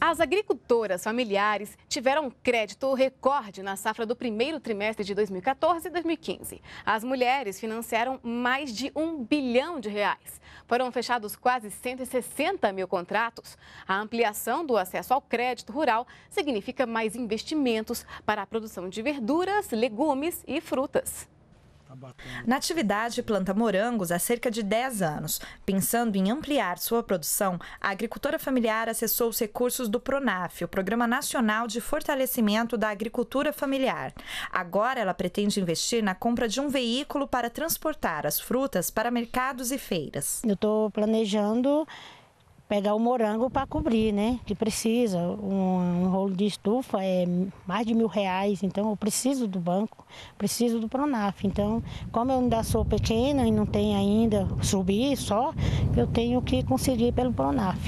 As agricultoras familiares tiveram crédito recorde na safra do primeiro trimestre de 2014 e 2015. As mulheres financiaram mais de um bilhão de reais. Foram fechados quase 160 mil contratos. A ampliação do acesso ao crédito rural significa mais investimentos para a produção de verduras, legumes e frutas. Na atividade, planta morangos há cerca de 10 anos. Pensando em ampliar sua produção, a agricultora familiar acessou os recursos do PRONAF, o Programa Nacional de Fortalecimento da Agricultura Familiar. Agora ela pretende investir na compra de um veículo para transportar as frutas para mercados e feiras. Eu estou planejando pegar o morango para cobrir, né? Que precisa. Um, um, rolo de estufa é mais de mil reais, então eu preciso do banco, preciso do Pronaf. Então, como eu ainda sou pequena e não tenho ainda subir só, eu tenho que conseguir pelo Pronaf.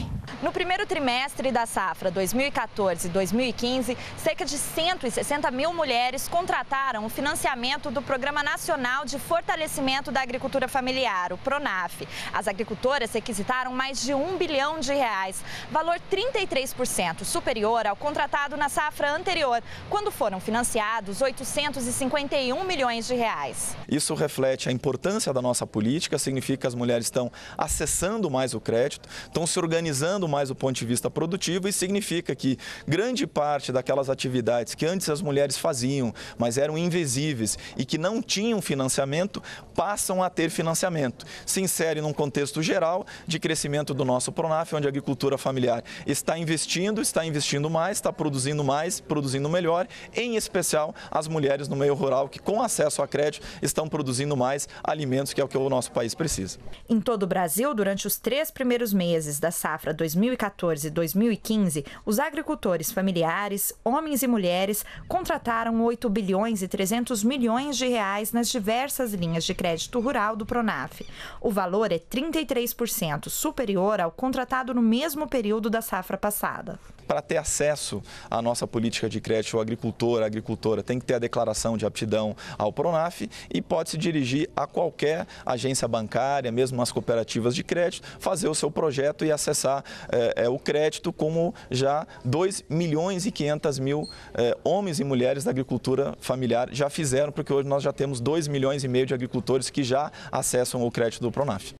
No primeiro trimestre da safra 2014-2015, cerca de 160 mil mulheres contrataram o financiamento do Programa Nacional de Fortalecimento da Agricultura Familiar, o PRONAF. As agricultoras requisitaram mais de 1 bilhão de reais, valor 33% superior ao contratado na safra anterior, quando foram financiados 851 milhões de reais. Isso reflete a importância da nossa política, significa que as mulheres estão acessando mais o crédito, estão se organizando mais o ponto de vista produtivo e significa que grande parte daquelas atividades que antes as mulheres faziam, mas eram invisíveis e que não tinham financiamento, passam a ter financiamento. Se insere num contexto geral de crescimento do nosso Pronaf, onde a agricultura familiar está investindo, está investindo mais, está produzindo mais, produzindo melhor, em especial as mulheres no meio rural que com acesso a crédito estão produzindo mais alimentos que é o que o nosso país precisa. Em todo o Brasil, durante os três primeiros meses da safra 2020, 2014 e 2015, os agricultores familiares, homens e mulheres, contrataram 8 bilhões e 300 milhões de reais nas diversas linhas de crédito rural do Pronaf. O valor é 33% superior ao contratado no mesmo período da safra passada. Para ter acesso à nossa política de crédito, o agricultor, a agricultora tem que ter a declaração de aptidão ao Pronaf e pode se dirigir a qualquer agência bancária, mesmo as cooperativas de crédito, fazer o seu projeto e acessar é, é, o crédito como já 2 milhões e 500 mil é, homens e mulheres da agricultura familiar já fizeram, porque hoje nós já temos 2 milhões e meio de agricultores que já acessam o crédito do Pronaf.